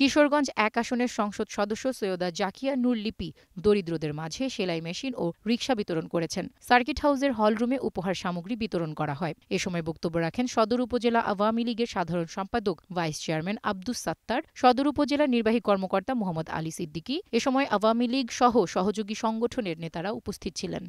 কিশোরগঞ্জ এক আসনের সংসদ সদস্য সৈয়দা জাকিয়া নূর লিপি দরিদ্রদের মাঝে সেলাই মেশিন ও রিক্সা বিতরণ করেছেন সার্কিট হাউসের হলরুমে উপহার সামগ্রী বিতরণ করা হয় এ সময় বক্তব্য রাখেন সদর উপজেলা আওয়ামী লীগের সাধারণ সম্পাদক ভাইস চেয়ারম্যান আব্দুস সাত্তার সদর উপজেলা নির্বাহী কর্মকর্তা মোহাম্মদ আলী সিদ্দিকী এ সময় আওয়ামী লীগ সহ সহযোগী সংগঠনের নেতারা উপস্থিত ছিলেন